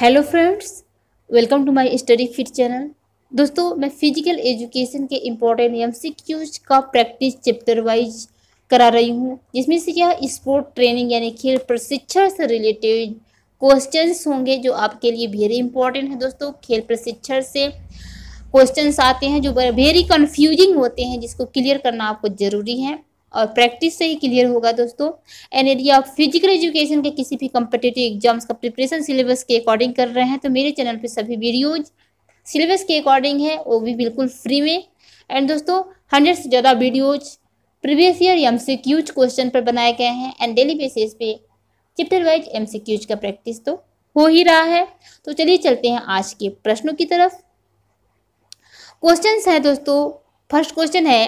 hello friends welcome to my study fit channel दोस्तों मैं physical education के important M का प्रैक्टिस चैप्टर वाइज करा रही हूँ जिसमें से क्या स्पोर्ट ट्रेनिंग यानी खेल प्रशिक्षण से रिलेटेड क्वेश्चंस होंगे जो आपके लिए वेरी इंपॉर्टेंट है दोस्तों खेल प्रशिक्षण से क्वेश्चंस आते हैं जो वेरी कन्फ्यूजिंग होते हैं जिसको क्लियर करना आपको ज़रूरी है और प्रैक्टिस से ही क्लियर होगा दोस्तों एंड यदि आप फिजिकल एजुकेशन के किसी भी कम्पिटेटिव एग्जाम्स का प्रिपरेशन सिलेबस के अकॉर्डिंग कर रहे हैं तो मेरे चैनल पर सभी वीडियोज सिलेबस के अकॉर्डिंग है वो भी बिल्कुल फ्री में एंड दोस्तों हंड्रेड से ज़्यादा videos previous year M C Qs question पर बनाए गए हैं एंड डेली बेसिस पे chapter wise M C Qs का प्रैक्टिस तो हो ही रहा है तो चलिए चलते हैं आज के प्रश्नों की तरफ क्वेश्चन है दोस्तों फर्स्ट क्वेश्चन है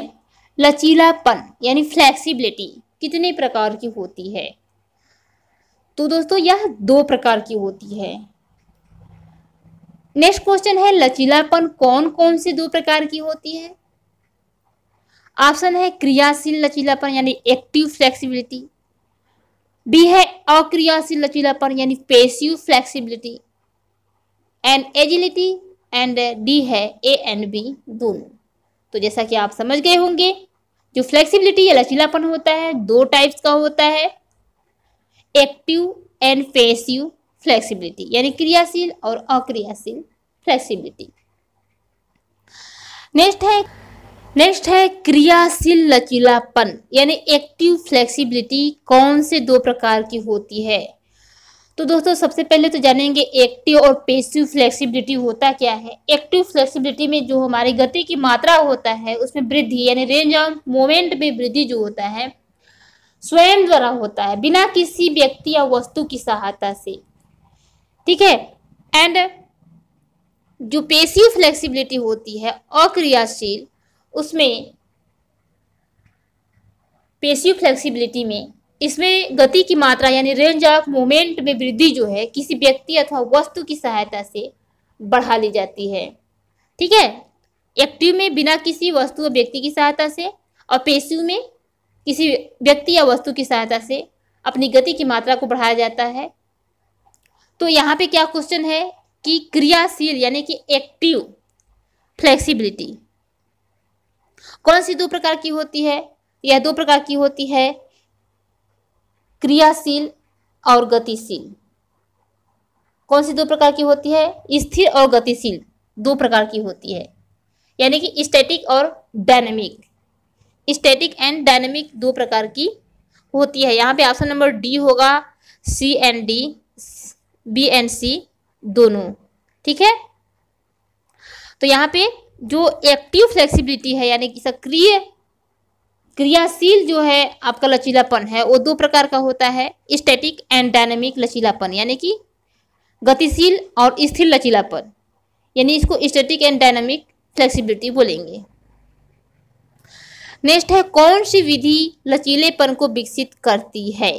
लचीलापन यानी फ्लेक्सिबिलिटी कितने प्रकार की होती है तो दोस्तों यह दो प्रकार की होती है नेक्स्ट क्वेश्चन है लचीलापन कौन कौन से दो प्रकार की होती है ऑप्शन है क्रियाशील लचीलापन यानी एक्टिव फ्लेक्सिबिलिटी बी है अक्रियाशील लचीलापन यानी passive flexibility and agility and D है ए एंड बी दोनों तो जैसा कि आप समझ गए होंगे जो फ्लेक्सिबिलिटी या लचीलापन होता है दो टाइप्स का होता है एक्टिव एंड पेसिव फ्लेक्सिबिलिटी यानी क्रियाशील और अक्रियाशील फ्लेक्सिबिलिटी नेक्स्ट है नेक्स्ट है क्रियाशील लचीलापन यानी एक्टिव फ्लेक्सिबिलिटी कौन से दो प्रकार की होती है तो दोस्तों सबसे पहले तो जानेंगे एक्टिव और पेसिव फ्लेक्सिबिलिटी होता क्या है एक्टिव फ्लेक्सिबिलिटी में जो हमारी गति की मात्रा होता है उसमें वृद्धि यानी रेंज ऑफ मोमेंट में वृद्धि जो होता है स्वयं द्वारा होता है बिना किसी व्यक्ति या वस्तु की सहायता से ठीक है एंड जो पेशिव फ्लेक्सिबिलिटी होती है अक्रियाशील उसमें पेशिव फ्लेक्सिबिलिटी में इसमें गति की मात्रा यानी रेंज ऑफ मोमेंट में वृद्धि जो है किसी व्यक्ति अथवा वस्तु की सहायता से बढ़ा ली जाती है ठीक है एक्टिव में बिना किसी वस्तु या व्यक्ति की सहायता से और पेशिव में किसी व्यक्ति या वस्तु की सहायता से अपनी गति की मात्रा को बढ़ाया जाता है तो यहाँ पे क्या क्वेश्चन है कि क्रियाशील यानी कि एक्टिव फ्लेक्सिबिलिटी कौन सी दो प्रकार की होती है यह दो प्रकार की होती है क्रियाशील और गतिशील कौन सी दो प्रकार की होती है स्थिर और गतिशील दो प्रकार की होती है यानी कि स्टैटिक और डायनेमिक स्टैटिक एंड डायनेमिक दो प्रकार की होती है यहाँ पे ऑप्शन नंबर डी होगा C and D B and C दोनों ठीक है तो यहाँ पे जो एक्टिव फ्लेक्सिबिलिटी है यानी कि सक्रिय क्रियाशील जो है आपका लचीलापन है वो दो प्रकार का होता है स्टैटिक एंड डायनेमिक लचीलापन यानी कि गतिशील और स्थिर लचीलापन यानी इसको स्टैटिक एंड डायनेमिक फ्लेक्सिबिलिटी बोलेंगे नेक्स्ट है कौन सी विधि लचीलेपन को विकसित करती है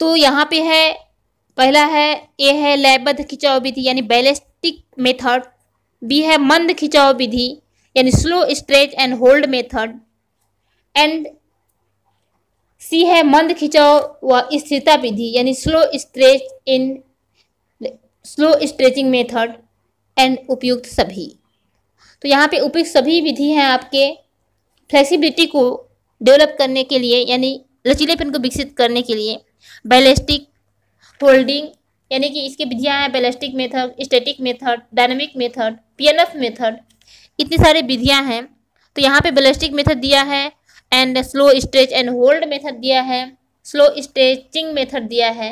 तो यहाँ पे है पहला है ए है लयबद्ध खिंचाव विधि यानी बैलिस्टिक मेथड बी है मंद खिंचाव विधि यानी slow stretch and hold method and C है मंद खिंचाव व स्थिरता विधि यानी slow stretch in slow stretching method and उपयुक्त सभी तो यहाँ पे उपयुक्त सभी विधि हैं आपके फ्लेक्सिबिलिटी को डेवलप करने के लिए यानी लचीलेपन को विकसित करने के लिए बैलिस्टिक होल्डिंग यानी कि इसके विधियाँ हैं ballistic method static method dynamic method PNF method इतनी सारी विधियाँ हैं तो यहाँ पे बलिस्टिक मेथड दिया है and slow stretch and hold method दिया है स्लो स्ट्रेचिंग मेथड दिया है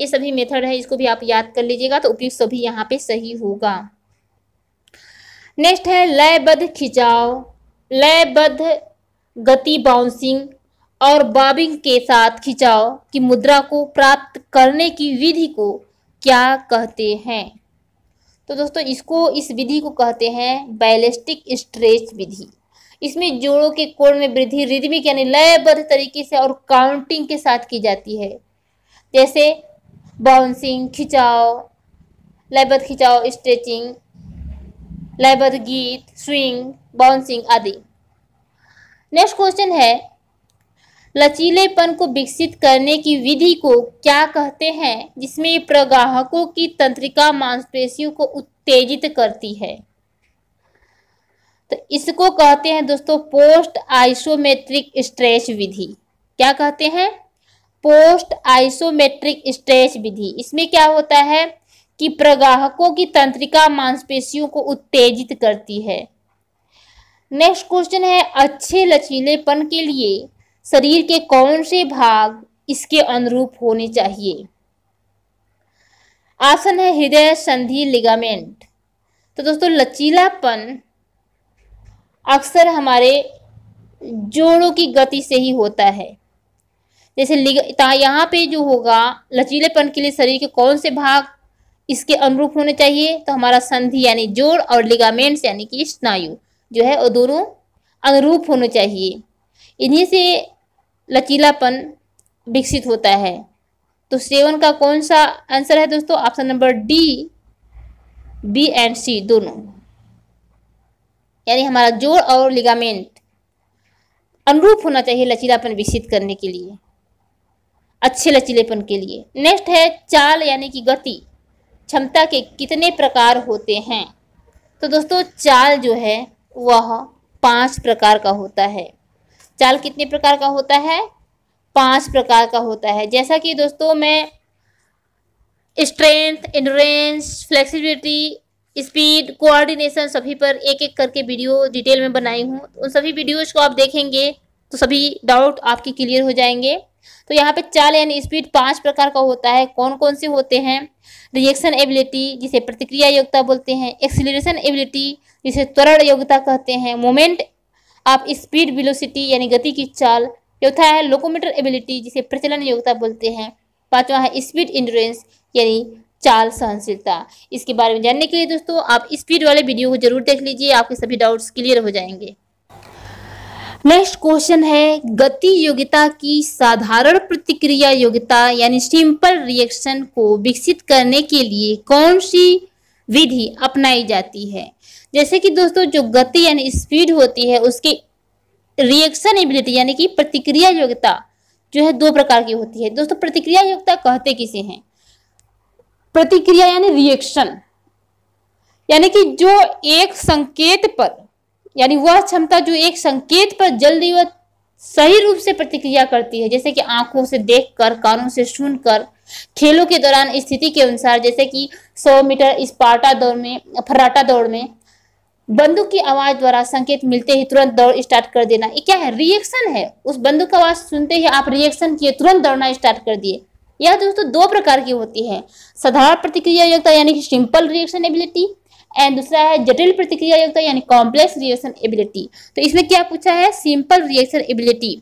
ये सभी मेथड है इसको भी आप याद कर लीजिएगा तो उपयुक्त सभी यहाँ पे सही होगा नेक्स्ट है लयबद्ध खिंचाव लयबद्ध गति बाउंसिंग और बॉबिंग के साथ खिंचाव की मुद्रा को प्राप्त करने की विधि को क्या कहते हैं तो दोस्तों इसको इस विधि को कहते हैं बैलिस्टिक स्ट्रेच विधि इसमें जोड़ों के कोण में वृद्धि रिदमिक यानी लयबद्ध तरीके से और काउंटिंग के साथ की जाती है जैसे बाउंसिंग खिंचाव लयबद्ध खिंचाव स्ट्रेचिंग लयबद्ध गीत स्विंग बाउंसिंग आदि नेक्स्ट क्वेश्चन है लचीलेपन को विकसित करने की विधि को क्या कहते हैं जिसमें प्रगाहकों की तंत्रिका मांसपेशियों को उत्तेजित करती है तो इसको कहते हैं दोस्तों पोस्ट आइसोमेट्रिक स्ट्रेच विधि क्या कहते हैं पोस्ट आइसोमेट्रिक स्ट्रेच विधि इसमें क्या होता है कि प्रगाहकों की तंत्रिका मांसपेशियों को उत्तेजित करती है नेक्स्ट क्वेश्चन है अच्छे लचीलेपन के लिए शरीर के कौन से भाग इसके अनुरूप होने चाहिए आसन है हृदय संधि लिगामेंट तो दोस्तों लचीलापन अक्सर हमारे जोड़ों की गति से ही होता है जैसे यहाँ पे जो होगा लचीलेपन के लिए शरीर के कौन से भाग इसके अनुरूप होने चाहिए तो हमारा संधि यानी जोड़ और लिगामेंट्स यानी कि स्नायु जो है वो दोनों अनुरूप होने चाहिए इन्हीं से लचीलापन विकसित होता है तो सेवन का कौन सा आंसर है दोस्तों option number D B and C दोनों यानी हमारा जोड़ और लिगामेंट अनुरूप होना चाहिए लचीलापन विकसित करने के लिए अच्छे लचीलेपन के लिए नेक्स्ट है चाल यानी कि गति क्षमता के कितने प्रकार होते हैं तो दोस्तों चाल जो है वह पांच प्रकार का होता है जाल कितने प्रकार का होता है पांच प्रकार का होता है जैसा कि दोस्तों मैं strength endurance flexibility speed coordination सभी पर एक एक करके वीडियो डिटेल में बनाई हूँ उन सभी वीडियोज को आप देखेंगे तो सभी डाउट आपके क्लियर हो जाएंगे तो यहाँ पे चाल यानी स्पीड पांच प्रकार का होता है कौन कौन से होते हैं रिएक्शन एबिलिटी जिसे प्रतिक्रिया योग्यता बोलते हैं एक्सीलरेशन एबिलिटी जिसे त्वरण योग्यता कहते हैं मोमेंट आप स्पीड वेलोसिटी यानी गति की चाल चौथा है लोकोमीटर एबिलिटी जिसे प्रचलन योग्यता बोलते हैं पांचवा है स्पीड इंडोरेंस यानी चाल सहनशीलता इसके बारे में जानने के लिए दोस्तों आप स्पीड वाले वीडियो को जरूर देख लीजिए आपके सभी डाउट्स क्लियर हो जाएंगे नेक्स्ट क्वेश्चन है गति योग्यता की साधारण प्रतिक्रिया योग्यता यानी सिंपल रिएक्शन को विकसित करने के लिए कौन सी विधि अपनाई जाती है जैसे कि दोस्तों जो गति यानी स्पीड होती है उसकी रिएक्शन एबिलिटी यानी कि प्रतिक्रिया योग्यता जो है दो प्रकार की होती है दोस्तों प्रतिक्रिया योग्यता कहते किसे हैं प्रतिक्रिया यानी रिएक्शन यानी कि जो एक संकेत पर यानी वह क्षमता जो एक संकेत पर जल्दी व सही रूप से प्रतिक्रिया करती है जैसे कि आंखों से देखकर कानों से सुनकर खेलों के दौरान स्थिति के अनुसार जैसे कि 100 मीटर स्पार्टा दौड़ में फर्राटा दौड़ में बंदूक की आवाज द्वारा संकेत मिलते ही तुरंत दौड़ स्टार्ट कर देना ये क्या है रिएक्शन है उस बंदूक की आवाज सुनते ही आप रिएक्शन किए तुरंत दौड़ना स्टार्ट कर दिए यह दोस्तों दो प्रकार की होती है साधारण प्रतिक्रिया योग्यता यानी कि सिंपल रिएक्शन एबिलिटी एंड दूसरा है जटिल प्रतिक्रिया योग्यता यानी कॉम्प्लेक्स रिएक्शन एबिलिटी तो इसमें क्या पूछा है सिंपल रिएक्शन एबिलिटी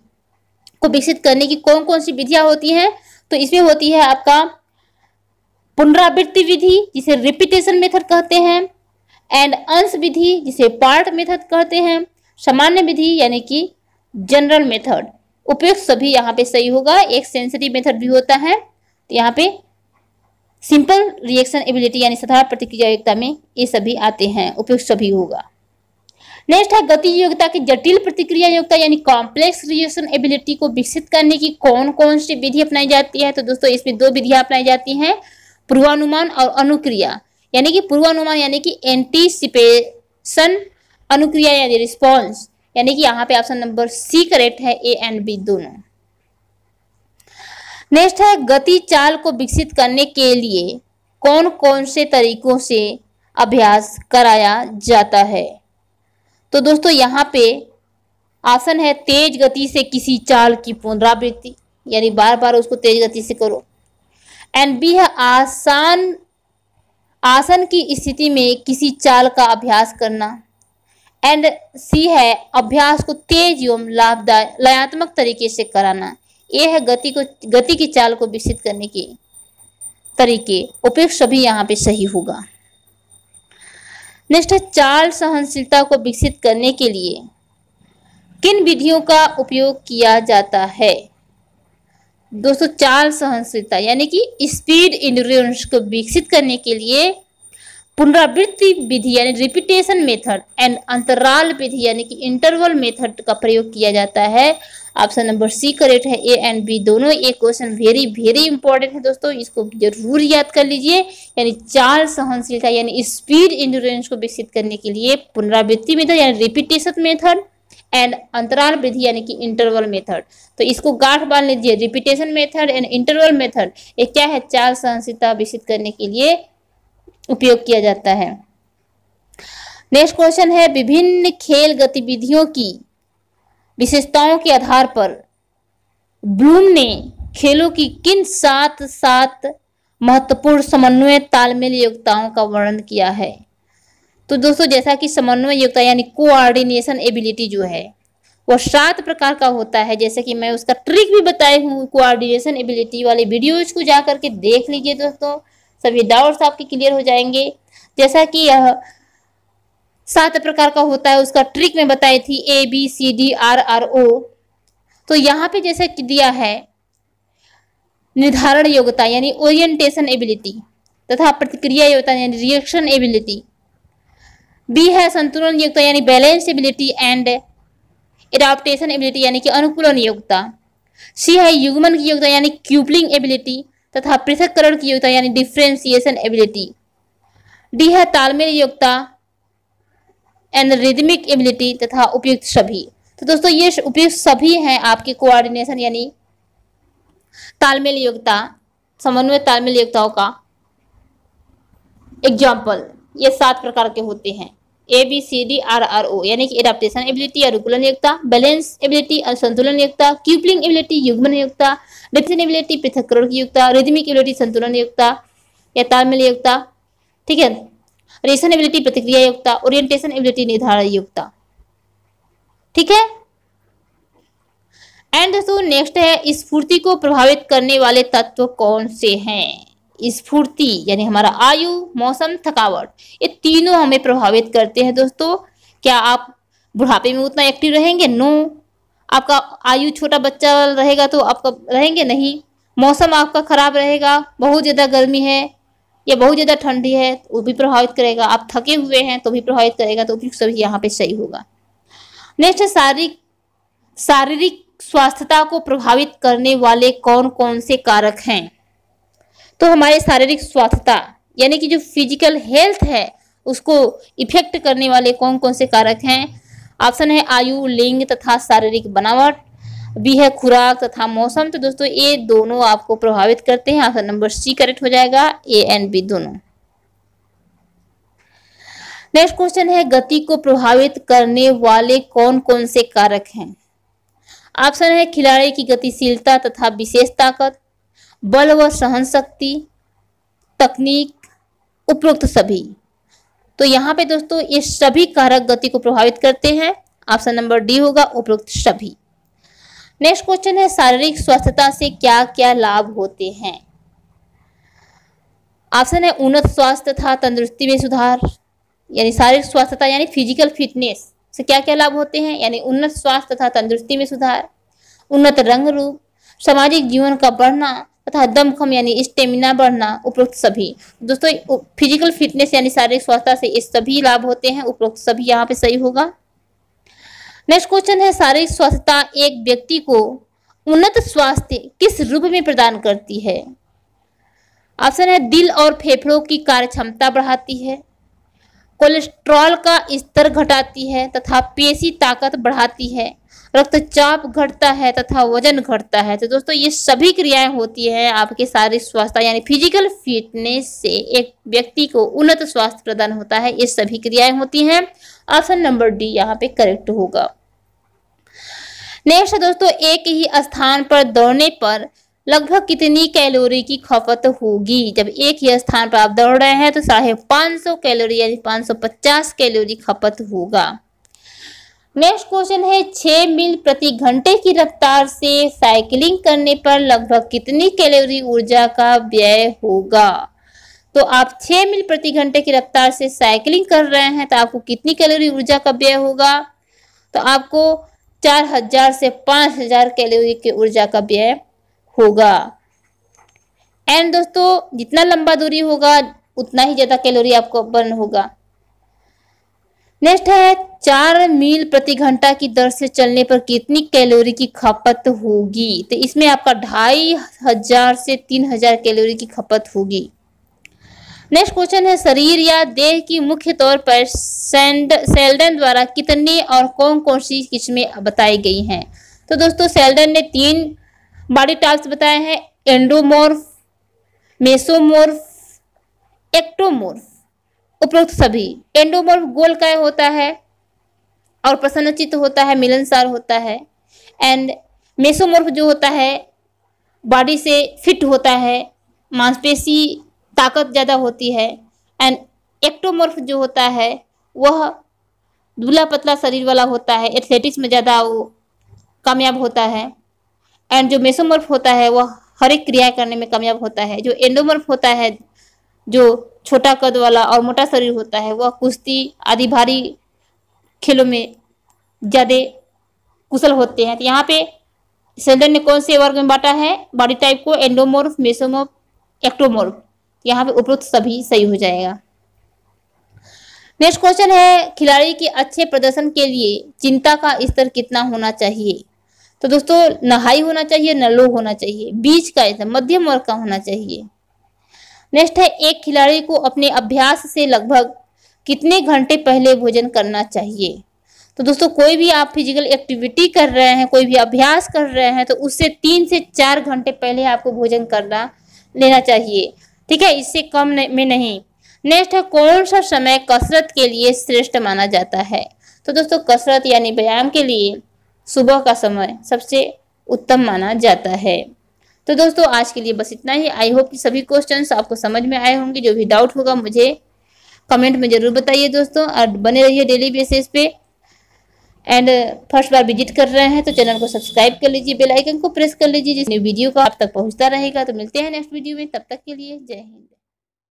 को विकसित करने की कौन कौन सी विधियां होती हैं तो इसमें होती है आपका पुनरावृत्ति विधि जिसे रिपीटेशन मेथड कहते हैं एंड अंश विधि जिसे पार्ट मेथड कहते हैं सामान्य विधि यानी कि जनरल मेथड उपयुक्त सभी यहाँ पे सही होगा एक सेंसरी मेथड भी होता है तो यहाँ पे सिंपल रिएक्शन एबिलिटी यानी साधारण प्रतिक्रिया में ये सभी आते हैं उपयुक्त सभी होगा नेक्स्ट है गति योग्यता की जटिल प्रतिक्रिया योग्यता यानी कॉम्प्लेक्स रिएक्शन एबिलिटी को विकसित करने की कौन कौन सी विधि अपनाई जाती है तो दोस्तों इसमें दो विधियां अपनाई जाती हैं पूर्वानुमान और अनुक्रिया यानी कि पूर्वानुमान यानी कि एंटीसिपेशन अनुक्रिया यानी रिस्पॉन्स यानी कि यहाँ पे ऑप्शन नंबर सी करेक्ट है ए एंड बी दोनों नेक्स्ट है गति चाल को विकसित करने के लिए कौन कौन से तरीकों से अभ्यास कराया जाता है तो दोस्तों यहाँ पे आसन है तेज गति से किसी चाल की पुनरावृत्ति यानी बार बार उसको तेज गति से करो एंड बी है आसान आसन की स्थिति में किसी चाल का अभ्यास करना एंड सी है अभ्यास को तेज एवं लाभदायक लयात्मक तरीके से कराना ये है गति को गति की चाल को विकसित करने के तरीके उपयुक्त सभी यहाँ पे सही होगा नेक्स्ट है चाल सहनशीलता को विकसित करने के लिए किन विधियों का उपयोग किया जाता है दोस्तों चाल सहनशीलता यानी कि स्पीड इंडोरेंस को विकसित करने के लिए पुनरावृत्ति विधि यानी रिपीटेशन मेथड एंड अंतराल विधि यानी कि इंटरवल मेथड का प्रयोग किया जाता है ऑप्शन नंबर सी करेक्ट है ए एंड बी दोनों ये क्वेश्चन वेरी वेरी इंपॉर्टेंट है दोस्तों इसको जरूर याद कर लीजिए यानी चाल सहनशीलता यानी स्पीड इंडोरेंस को विकसित करने के लिए पुनरावृत्ति मेथड यानी रिपीटेशन मेथड एंड अंतराल विधि यानी कि इंटरवल मेथड तो इसको गांठ बांध लीजिए repetition method and interval method ये क्या है चाल सहनशीलता विकसित करने के लिए उपयोग किया जाता है नेक्स्ट क्वेश्चन है विभिन्न खेल गतिविधियों की विशेषताओं के आधार पर ब्लूम ने खेलों की किन सात सात महत्वपूर्ण समन्वय तालमेल योग्यताओं का वर्णन किया है तो दोस्तों जैसा कि समन्वय योग्यता यानी कोऑर्डिनेशन एबिलिटी जो है वह सात प्रकार का होता है जैसे कि मैं उसका ट्रिक भी बताई हूँ कोऑर्डिनेशन एबिलिटी वाले वीडियोज को जा करके देख लीजिए दोस्तों सभी डाउट्स आपके क्लियर हो जाएंगे जैसा कि यह सात प्रकार का होता है उसका ट्रिक में बताई थी A B C D R R O तो यहाँ पे जैसा दिया है निर्धारण योग्यता यानी ओरिएंटेशन एबिलिटी तथा प्रतिक्रिया योग्यता यानी रिएक्शन एबिलिटी बी है संतुलन योग्यता यानी balance ability and adaptation ability यानी कि अनुकूलन योग्यता सी है युग्मन की योग्यता यानी क्यूपलिंग एबिलिटी तथा पृथककरण की योग्यता यानी डिफ्रेंसिएशन एबिलिटी डी है तालमेल योग्यता एंड रिदमिक एबिलिटी तथा उपयुक्त सभी तो दोस्तों ये उपयुक्त सभी हैं आपके कोऑर्डिनेशन यानी तालमेल योग्यता समन्वय तालमेल योग्यताओं का एग्जाम्पल ये सात प्रकार के होते हैं A B C D R R O यानी कि एडाप्टेशन एबिलिटी अनुकूलन रुकुलन योग्यता बैलेंस एबिलिटी असंतुलन संतुलन योग्यता क्यूपलिंग एबिलिटी युग्मन योग्यता डिप्सन एबिलिटी पृथककरण की योग्यता रिदमिक एबिलिटी संतुलन योग्यता या तालमेल योग्यता ठीक है रेशन एबिलिटी प्रतिक्रिया योग्यता ओरिएंटेशन एबिलिटी निर्धारण योग्यता ठीक है एंड दोस्तों नेक्स्ट है स्फूर्ति को प्रभावित करने वाले तत्व कौन से हैं स्फूर्ति यानी हमारा आयु मौसम थकावट ये तीनों हमें प्रभावित करते हैं दोस्तों क्या आप बुढ़ापे में उतना एक्टिव रहेंगे नो आपका आयु छोटा बच्चा रहेगा तो आपका रहेंगे नहीं मौसम आपका खराब रहेगा बहुत ज़्यादा गर्मी है या बहुत ज़्यादा ठंडी है वो भी प्रभावित करेगा आप थके हुए हैं तो भी प्रभावित करेगा तो सभी यहाँ पे सही होगा नेक्स्ट है शारीरिक शारीरिक स्वास्थ्यता को प्रभावित करने वाले कौन कौन से कारक हैं तो हमारे शारीरिक स्वास्थ्यता यानी कि जो फिजिकल हेल्थ है उसको इफेक्ट करने वाले कौन कौन से कारक हैं ऑप्शन है आयु लिंग तथा शारीरिक बनावट बी है खुराक तथा मौसम तो दोस्तों ये दोनों आपको प्रभावित करते हैं ऑप्शन नंबर सी करेक्ट हो जाएगा ए एंड बी दोनों नेक्स्ट क्वेश्चन है गति को प्रभावित करने वाले कौन कौन से कारक हैं ऑप्शन है खिलाड़ी की गतिशीलता तथा विशेष ताकत बल व सहन शक्ति तकनीक उपरोक्त सभी तो यहाँ पे दोस्तों ये सभी कारक गति को प्रभावित करते हैं ऑप्शन नंबर डी होगा उपरोक्त सभी नेक्स्ट क्वेश्चन है शारीरिक स्वस्थता से क्या क्या लाभ होते हैं ऑप्शन है उन्नत स्वास्थ्य तथा तंदुरुस्ती में सुधार यानी शारीरिक स्वास्थ्यता यानी फिजिकल फिटनेस से क्या क्या लाभ होते हैं यानी उन्नत स्वास्थ्य तथा तंदुरुस्ती में सुधार उन्नत रंग रूप सामाजिक जीवन का बढ़ना तथा दमखम यानी स्टेमिना बढ़ना उपरोक्त सभी दोस्तों फिजिकल फिटनेस यानी शारीरिक स्वास्थ्य से ये सभी लाभ होते हैं उपरोक्त सभी यहाँ पे सही होगा नेक्स्ट क्वेश्चन है शारीरिक स्वास्थ्यता एक व्यक्ति को उन्नत स्वास्थ्य किस रूप में प्रदान करती है ऑप्शन है दिल और फेफड़ों की कार्य क्षमता बढ़ाती है कोलेस्ट्रॉल का स्तर घटाती है तथा पेशी ताकत बढ़ाती है रक्तचाप घटता है तथा वजन घटता है तो दोस्तों ये सभी क्रियाएं होती हैं आपके शारीरिक स्वास्थ्य यानी फिजिकल फिटनेस से एक व्यक्ति को उन्नत स्वास्थ्य प्रदान होता है ये सभी क्रियाएं होती हैं ऑप्शन नंबर डी यहाँ पे करेक्ट होगा नेक्स्ट दोस्तों एक ही स्थान पर दौड़ने पर लगभग कितनी कैलोरी की खपत होगी जब एक ही स्थान पर आप दौड़ रहे हैं तो साढ़े पाँच सौ कैलोरी यानी पाँच सौ पचास कैलोरी खपत होगा नेक्स्ट क्वेश्चन है छः मील प्रति घंटे की रफ्तार से साइकिलिंग करने पर लगभग कितनी कैलोरी ऊर्जा का व्यय होगा तो आप छः मील प्रति घंटे की रफ्तार से साइकिलिंग कर रहे हैं तो आपको कितनी कैलोरी ऊर्जा का व्यय होगा तो आपको चार हजार से पाँच हजार कैलोरी की ऊर्जा का व्यय होगा एंड दोस्तों जितना लंबा दूरी होगा उतना ही ज़्यादा कैलोरी आपको बर्न होगा नेक्स्ट है चार मील प्रति घंटा की दर से चलने पर कितनी कैलोरी की खपत होगी तो इसमें आपका ढाई हजार से तीन हजार कैलोरी की खपत होगी नेक्स्ट क्वेश्चन है शरीर या देह की मुख्य तौर पर सेंड सेल्डन द्वारा कितने और कौन कौन सी किस्में बताई गई हैं तो दोस्तों सेल्डन ने तीन बॉडी टाइप्स बताए हैं एंडोमोर्फ मेसोमोर्फ एक्टोमोर्फ उपरोक्त सभी एंडोमोर्फ गोल का होता है और प्रसन्नचित होता है मिलनसार होता है एंड मेसोमोर्फ जो होता है बॉडी से फिट होता है मांसपेशी ताकत ज़्यादा होती है एंड एक्टोमोर्फ जो होता है वह दुबला पतला शरीर वाला होता है एथलेटिक्स में ज़्यादा वो कामयाब होता है एंड जो मेसोमर्फ होता है वह हर एक क्रिया करने में कामयाब होता है जो एंडोमर्फ होता है जो छोटा कद वाला और मोटा शरीर होता है वह कुश्ती आदि भारी खेलों में ज़्यादा कुशल होते हैं तो यहाँ पे सेल्डन ने कौन से वर्ग में बांटा है बॉडी टाइप को एंडोमोर्फ मेसोमोर्फ एक्टोमोर्फ यहाँ पे उपरोक्त सभी सही हो जाएगा नेक्स्ट क्वेश्चन है खिलाड़ी के अच्छे प्रदर्शन के लिए चिंता का स्तर कितना होना चाहिए तो दोस्तों न हाई होना चाहिए न लो होना चाहिए बीच का ऐसा मध्यम वर्ग का होना चाहिए नेक्स्ट है एक खिलाड़ी को अपने अभ्यास से लगभग कितने घंटे पहले भोजन करना चाहिए तो दोस्तों कोई भी आप फिजिकल एक्टिविटी कर रहे हैं कोई भी अभ्यास कर रहे हैं तो उससे तीन से चार घंटे पहले आपको भोजन करना लेना चाहिए ठीक है इससे कम में नहीं नेक्स्ट है कौन सा समय कसरत के लिए श्रेष्ठ माना जाता है तो दोस्तों कसरत यानी व्यायाम के लिए सुबह का समय सबसे उत्तम माना जाता है तो दोस्तों आज के लिए बस इतना ही आई होप कि सभी क्वेश्चन आपको समझ में आए होंगे जो भी डाउट होगा मुझे कमेंट में जरूर बताइए दोस्तों और बने रहिए डेली बेसिस पे एंड फर्स्ट uh, बार विजिट कर रहे हैं तो चैनल को सब्सक्राइब कर लीजिए बेल आइकन को प्रेस कर लीजिए जिसमें वीडियो का आप तक पहुंचता रहेगा तो मिलते हैं नेक्स्ट वीडियो में तब तक के लिए जय हिंद